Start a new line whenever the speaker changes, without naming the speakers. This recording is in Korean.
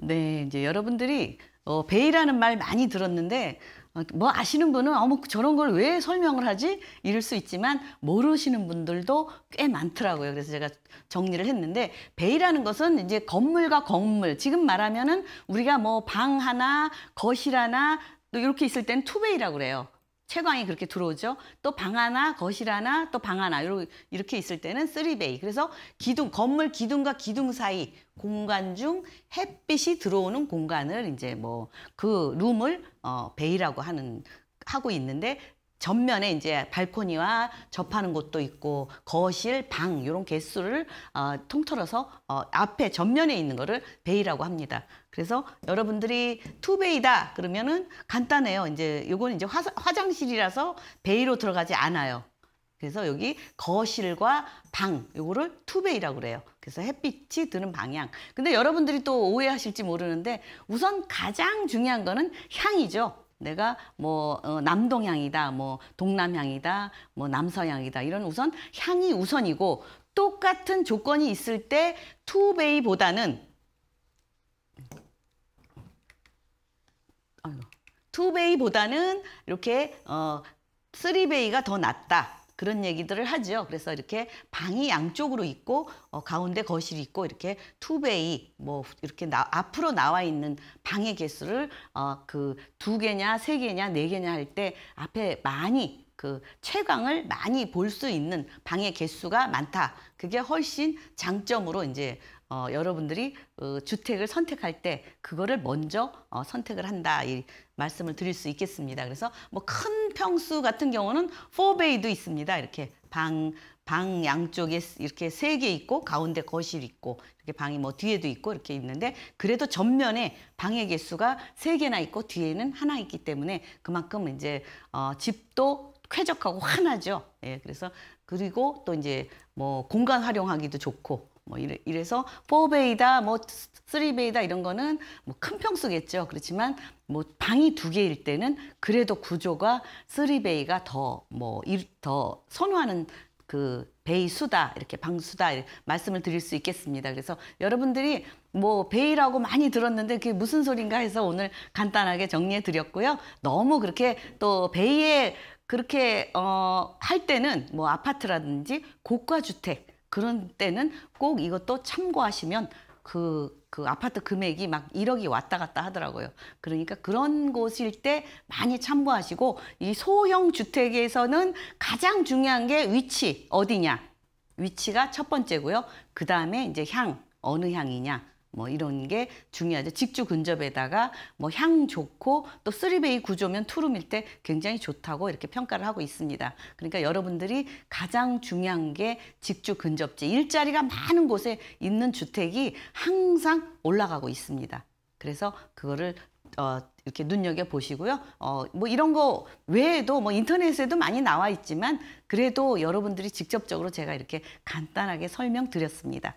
네, 이제 여러분들이 어, 베이라는 말 많이 들었는데 어, 뭐 아시는 분은 어머 저런 걸 왜 설명을 하지? 이럴 수 있지만 모르시는 분들도 꽤 많더라고요. 그래서 제가 정리를 했는데 베이라는 것은 이제 건물과 건물 지금 말하면은 우리가 뭐 방 하나, 거실 하나 또 이렇게 있을 땐 투베이라고 그래요. 채광이 그렇게 들어오죠. 또 방 하나, 거실 하나, 또 방 하나 이렇게 있을 때는 쓰리베이. 그래서 기둥 건물 기둥과 기둥 사이 공간 중 햇빛이 들어오는 공간을 이제 뭐 그 룸을 어 베이라고 하는 하고 있는데 전면에 이제 발코니와 접하는 곳도 있고 거실, 방 이런 개수를 어, 통틀어서 어, 앞에 전면에 있는 거를 베이라고 합니다. 그래서 여러분들이 투베이다 그러면은 간단해요. 이제 요건 이제 화, 화장실이라서 베이로 들어가지 않아요. 그래서 여기 거실과 방 요거를 투베이라고 그래요. 그래서 햇빛이 드는 방향. 근데 여러분들이 또 오해하실지 모르는데 우선 가장 중요한 거는 향이죠. 내가 뭐 어, 남동향이다, 뭐 동남향이다, 뭐 남서향이다 이런 우선 향이 우선이고 똑같은 조건이 있을 때 투베이보다는 투베이보다는 이렇게 어 쓰리베이가 더 낫다. 그런 얘기들을 하죠. 그래서 이렇게 방이 양쪽으로 있고 어, 가운데 거실이 있고 이렇게 투베이 뭐 이렇게 나, 앞으로 나와 있는 방의 개수를 어, 그 두 개냐 세 개냐 네 개냐 할 때 앞에 많이 그최강을 많이 볼 수 있는 방의 개수가 많다. 그게 훨씬 장점으로 이제 어, 여러분들이 어, 주택을 선택할 때 그거를 먼저 어, 선택을 한다 이 말씀을 드릴 수 있겠습니다. 그래서 뭐 큰 평수 같은 경우는 4베이도 있습니다. 이렇게 방, 방 양쪽에 이렇게 세 개 있고 가운데 거실 있고 이렇게 방이 뭐 뒤에도 있고 이렇게 있는데 그래도 전면에 방의 개수가 세 개나 있고 뒤에는 하나 있기 때문에 그만큼 이제 어, 집도 쾌적하고 환하죠. 예, 그래서 그리고 또 이제 뭐 공간 활용하기도 좋고 뭐 이래, 이래서 4베이다, 뭐 3베이다 이런 거는 뭐큰 평수겠죠. 그렇지만 뭐 방이 두 개일 때는 그래도 구조가 3베이가 더뭐더 선호하는 그 베이 수다 이렇게 방수다 이렇게 말씀을 드릴 수 있겠습니다. 그래서 여러분들이 뭐 베이라고 많이 들었는데 그게 무슨 소린가 해서 오늘 간단하게 정리해 드렸고요. 너무 그렇게 또 베이에 그렇게 어할 때는 뭐 아파트라든지 고가 주택 그런 때는 꼭 이것도 참고하시면 그, 그 아파트 금액이 막 1억이 왔다 갔다 하더라고요. 그러니까 그런 곳일 때 많이 참고하시고 이 소형 주택에서는 가장 중요한 게 위치 어디냐. 위치가 첫 번째고요. 그 다음에 이제 향 어느 향이냐. 뭐 이런 게 중요하죠. 직주 근접에다가 뭐 향 좋고 또쓰리베이 구조면 투룸일 때 굉장히 좋다고 이렇게 평가를 하고 있습니다. 그러니까 여러분들이 가장 중요한 게 직주 근접지 일자리가 많은 곳에 있는 주택이 항상 올라가고 있습니다. 그래서 그거를 어, 이렇게 눈여겨 보시고요. 어, 뭐 이런 거 외에도 뭐 인터넷에도 많이 나와 있지만 그래도 여러분들이 직접적으로 제가 이렇게 간단하게 설명드렸습니다.